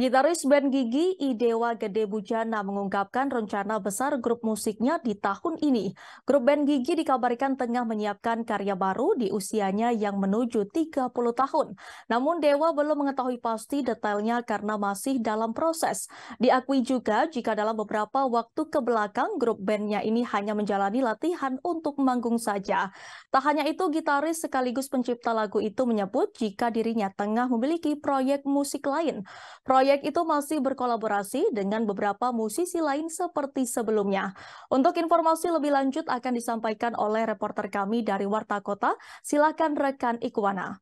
Gitaris band Gigi Idewa Gede Bujana mengungkapkan rencana besar grup musiknya di tahun ini. Grup band Gigi dikabarkan tengah menyiapkan karya baru di usianya yang menuju 30 tahun. Namun Dewa belum mengetahui pasti detailnya karena masih dalam proses. Diakui juga jika dalam beberapa waktu ke belakang grup bandnya ini hanya menjalani latihan untuk manggung saja. Tak hanya itu, gitaris sekaligus pencipta lagu itu menyebut jika dirinya tengah memiliki proyek musik lain. Proyek Proyek itu masih berkolaborasi dengan beberapa musisi lain seperti sebelumnya. Untuk informasi lebih lanjut akan disampaikan oleh reporter kami dari Warta Kota. Silakan rekan Ikwana.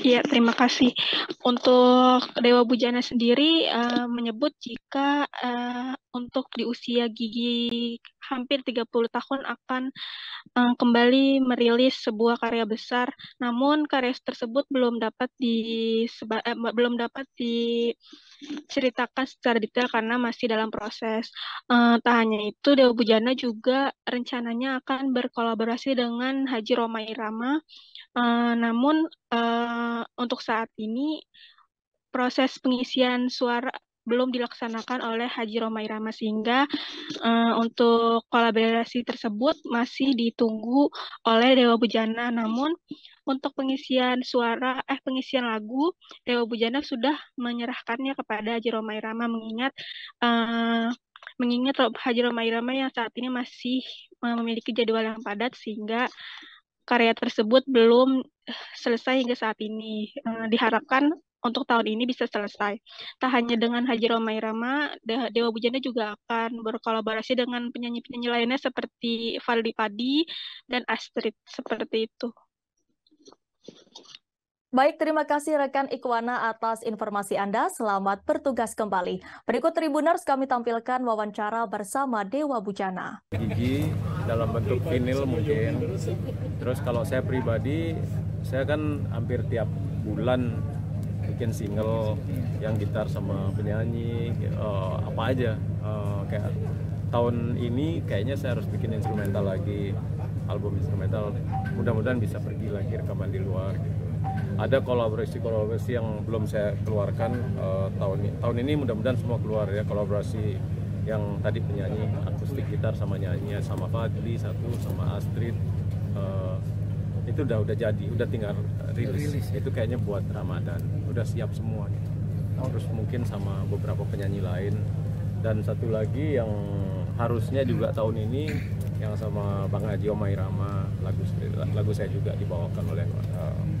Ya, terima kasih. Untuk Dewa Bujana sendiri uh, menyebut jika uh, untuk di usia gigi hampir 30 tahun akan uh, kembali merilis sebuah karya besar. Namun karya tersebut belum dapat di eh, belum dapat diceritakan secara detail karena masih dalam proses. Uh, tak hanya itu, Dewa Bujana juga rencananya akan berkolaborasi dengan Haji Roma Irama Eh, namun uh, untuk saat ini proses pengisian suara belum dilaksanakan oleh Haji Romai Rama sehingga uh, untuk kolaborasi tersebut masih ditunggu oleh Dewa Bujana. Namun untuk pengisian suara eh pengisian lagu Dewa Bujana sudah menyerahkannya kepada Haji Romai Rama mengingat uh, mengingat Haji Romai Rama yang saat ini masih memiliki jadwal yang padat sehingga karya tersebut belum selesai hingga saat ini. Eh, diharapkan untuk tahun ini bisa selesai. Tak hanya dengan Haji Romai Rama, Dewa Bujana juga akan berkolaborasi dengan penyanyi-penyanyi lainnya seperti Valdi Padi dan Astrid, seperti itu. Baik, terima kasih rekan Ikwana atas informasi Anda. Selamat bertugas kembali. Berikut Tribuners kami tampilkan wawancara bersama Dewa Bujana. Gigi dalam bentuk vinil mungkin. Terus kalau saya pribadi, saya kan hampir tiap bulan bikin single yang gitar sama penyanyi, uh, apa aja. Uh, kayak tahun ini kayaknya saya harus bikin instrumental lagi, album instrumental. Mudah-mudahan bisa pergi lagi rekaman di luar. Gitu ada kolaborasi-kolaborasi yang belum saya keluarkan uh, tahun ini. Tahun ini mudah-mudahan semua keluar ya kolaborasi yang tadi penyanyi akustik gitar sama nyanyi sama Fadli satu sama Astrid uh, itu udah udah jadi, udah tinggal rilis. rilis. Ya? Itu kayaknya buat Ramadan. Udah siap semua gitu. Terus mungkin sama beberapa penyanyi lain dan satu lagi yang harusnya juga tahun ini yang sama Bang Haji Omairama lagu lagu saya juga dibawakan oleh uh,